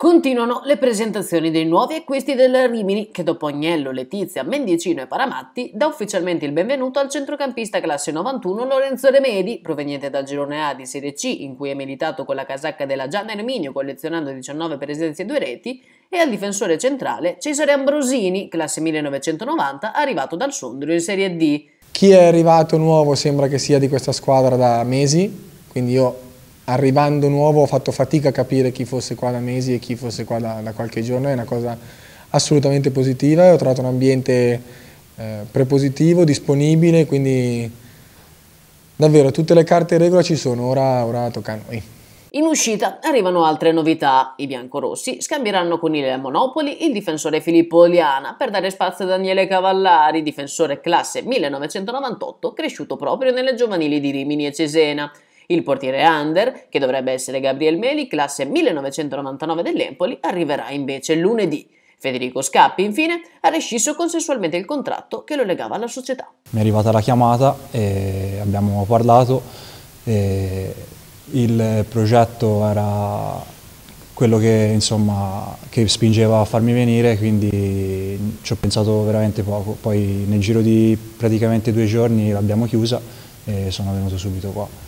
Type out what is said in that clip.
Continuano le presentazioni dei nuovi acquisti del Rimini che dopo Agnello, Letizia, Mendicino e Paramatti dà ufficialmente il benvenuto al centrocampista classe 91 Lorenzo Remedi, proveniente dal girone A di Serie C in cui è militato con la casacca della Gianna Erminio collezionando 19 presenze e due reti, e al difensore centrale Cesare Ambrosini, classe 1990, arrivato dal Sondrio in Serie D. Chi è arrivato nuovo sembra che sia di questa squadra da mesi, quindi io arrivando nuovo ho fatto fatica a capire chi fosse qua da mesi e chi fosse qua da, da qualche giorno, è una cosa assolutamente positiva e ho trovato un ambiente eh, prepositivo, disponibile, quindi davvero tutte le carte in regola ci sono, ora, ora tocca a noi. In uscita arrivano altre novità. I biancorossi scambieranno con il Monopoli il difensore Filippo Oliana per dare spazio a Daniele Cavallari, difensore classe 1998, cresciuto proprio nelle giovanili di Rimini e Cesena. Il portiere under, che dovrebbe essere Gabriel Meli, classe 1999 dell'Empoli, arriverà invece lunedì. Federico Scappi, infine, ha rescisso consensualmente il contratto che lo legava alla società. Mi è arrivata la chiamata e abbiamo parlato. E il progetto era quello che, insomma, che spingeva a farmi venire, quindi ci ho pensato veramente poco. Poi nel giro di praticamente due giorni l'abbiamo chiusa e sono venuto subito qua.